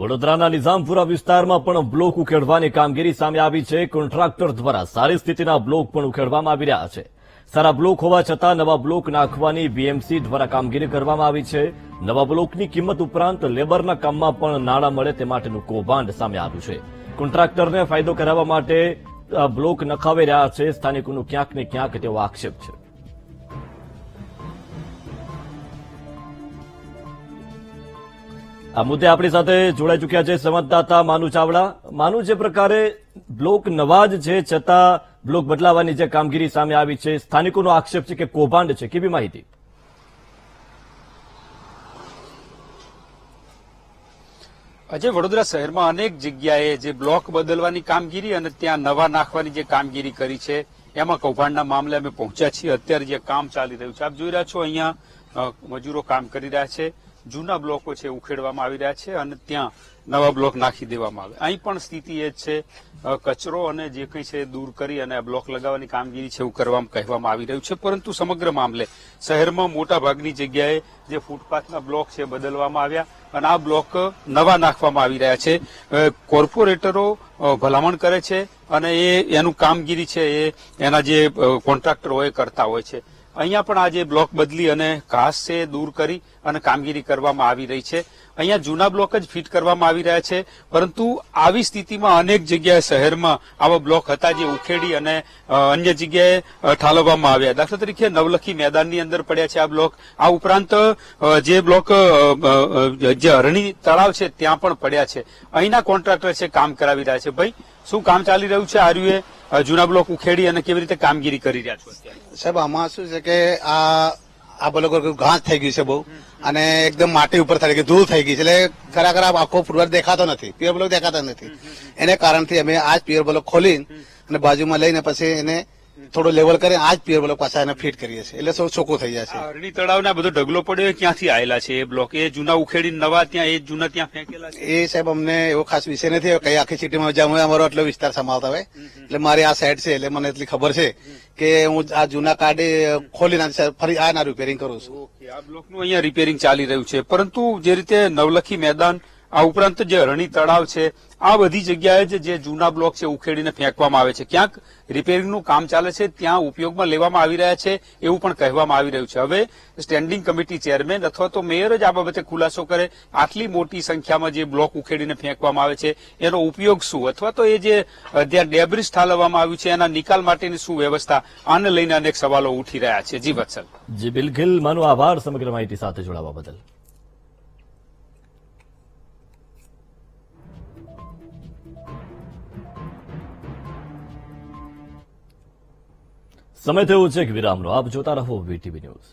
વડોદરાના નિઝામપુરા વિસ્તારમાં પણ બ્લોક ઉખેડવાની કામગીરી સામે આવી છે કોન્ટ્રાક્ટર દ્વારા સારી સ્થિતિના બ્લોક પણ ઉખેડવામાં આવી રહ્યા છે સારા બ્લોક હોવા છતાં નવા બ્લોક નાખવાની બીએમસી દ્વારા કામગીરી કરવામાં આવી છે નવા બ્લોકની કિંમત ઉપરાંત લેબરના કામમાં પણ નાણાં મળે તે માટેનું કૌભાંડ સામે આવ્યું છે કોન્ટ્રાક્ટરને ફાયદો કરાવવા માટે બ્લોક નખાવી રહ્યા છે સ્થાનિકોનું ક્યાંક ને ક્યાંક તેવો આક્ષેપ છે આ મુદ્દે આપણી સાથે જોડાઈ ચૂક્યા છે સંવાદદાતા માનુ ચાવડા માનુ જે પ્રકારે બ્લોક નવાજ છે છતાં બ્લોક બદલાવાની જે કામગીરી સામે આવી છે સ્થાનિકોનો આક્ષેપ છે કે કૌભાંડ છે કેવી માહિતી આજે વડોદરા શહેરમાં અનેક જગ્યાએ જે બ્લોક બદલવાની કામગીરી અને ત્યાં નવા નાખવાની જે કામગીરી કરી છે એમાં કૌભાંડના મામલે અમે પહોંચ્યા છીએ અત્યારે જે કામ ચાલી રહ્યું છે આપ જોઈ રહ્યા છો અહીંયા મજૂરો કામ કરી રહ્યા છે જૂના બ્લોકો છે ઉખેડવામાં આવી રહ્યા છે અને ત્યાં નવા બ્લોક નાખી દેવામાં આવે અહીં પણ સ્થિતિ એ છે કચરો અને જે કંઈ છે દૂર કરી અને બ્લોક લગાવવાની કામગીરી છે એવું કરવામાં કહેવામાં આવી રહ્યું છે પરંતુ સમગ્ર મામલે શહેરમાં મોટા ભાગની જગ્યાએ જે ફૂટપાથના બ્લોક છે બદલવામાં આવ્યા અને આ બ્લોક નવા નાખવામાં આવી રહ્યા છે કોર્પોરેટરો ભલામણ કરે છે અને એ એનું કામગીરી છે એ એના જે કોન્ટ્રાક્ટરો એ કરતા હોય છે અહીંયા પણ આજે બ્લોક બદલી અને ઘાસ છે દૂર કરી અને કામગીરી કરવામાં આવી રહી છે અહીંયા જૂના બ્લોક જ ફિટ કરવામાં આવી રહ્યા છે પરંતુ આવી સ્થિતિમાં અનેક જગ્યાએ શહેરમાં આવા બ્લોક હતા જે ઉખેડી અને અન્ય જગ્યાએ ઠાલવવામાં આવ્યા દાખલા તરીકે નવલખી મેદાનની અંદર પડ્યા છે આ બ્લોક આ ઉપરાંત જે બ્લોક જે અરણી તળાવ છે ત્યાં પણ પડ્યા છે અહીંના કોન્ટ્રાક્ટર છે કામ કરાવી રહ્યા છે ભાઈ શું કામ ચાલી રહ્યું છે આર્યુએ જૂના બ્લોક ઉખેડી અને કેવી રીતે કામગીરી કરી રહ્યા છો સાહેબ આમાં શું છે કે આ આ બધો ઘાસ થઈ ગયું છે બહુ અને એકદમ માટી ઉપર થઈ ગઈ ધૂળ થઈ ગઈ છે એટલે ખરા ખરા આખો પૂર્વજ દેખાતો નથી પ્યોર બ્લોક દેખાતો નથી એને કારણથી અમે આજ પ્યોર બ્લોક ખોલીને અને બાજુમાં લઈને પછી એને થોડો લેવલ કરે આ જ પિયર મતલબ એને ફિટ કરીએ છીએ એટલે સૌ ચોખ્ખો થઈ જશે અરણી તળાવના બધો ઢગલો પડ્યો ક્યાંથી આવેલા છે એ બ્લોક એ જૂના ઉખેડી નવા ત્યાં એ જૂના ત્યાં ફેંકેલા છે એ સાહેબ અમને એવો ખાસ વિષય નથી કઈ આખી સિટીમાં જ્યાં અમારો એટલો વિસ્તાર સમાવતા હોય એટલે મારે આ સાઈડ છે એટલે મને એટલી ખબર છે કે હું આ જૂના કાર્ડે ખોલી નાખી ફરી આના રિપેરિંગ કરું છું આ બ્લોકનું અહીંયા રિપેરિંગ ચાલી રહ્યું છે પરંતુ જે રીતે નવલખી મેદાન આ ઉપરાંત જે રણી તળાવ છે આ બધી જગ્યાએ જે જૂના બ્લોક છે ઉખેડીને ફેંકવામાં આવે છે ક્યાંક રિપેરિંગનું કામ ચાલે છે ત્યાં ઉપયોગમાં લેવામાં આવી રહ્યા છે એવું પણ કહેવામાં આવી રહ્યું છે હવે સ્ટેન્ડિંગ કમિટી ચેરમેન અથવા તો મેયર જ આ બાબતે ખુલાસો કરે આટલી મોટી સંખ્યામાં જે બ્લોક ઉખેડીને ફેંકવામાં આવે છે એનો ઉપયોગ શું અથવા તો એ જે ત્યાં ડેબ્રિજ ઠાલવવામાં આવ્યું છે એના નિકાલ માટેની શું વ્યવસ્થા આને લઈને અનેક સવાલો ઉઠી રહ્યા છે જી વત્સલ જી બિલકુલ મારો આભાર સમગ્ર માહિતી સાથે જોડાવા બદલ સમય થયો છે એક વિરામનો આપ જોતા રહો વીટીવી ન્યૂઝ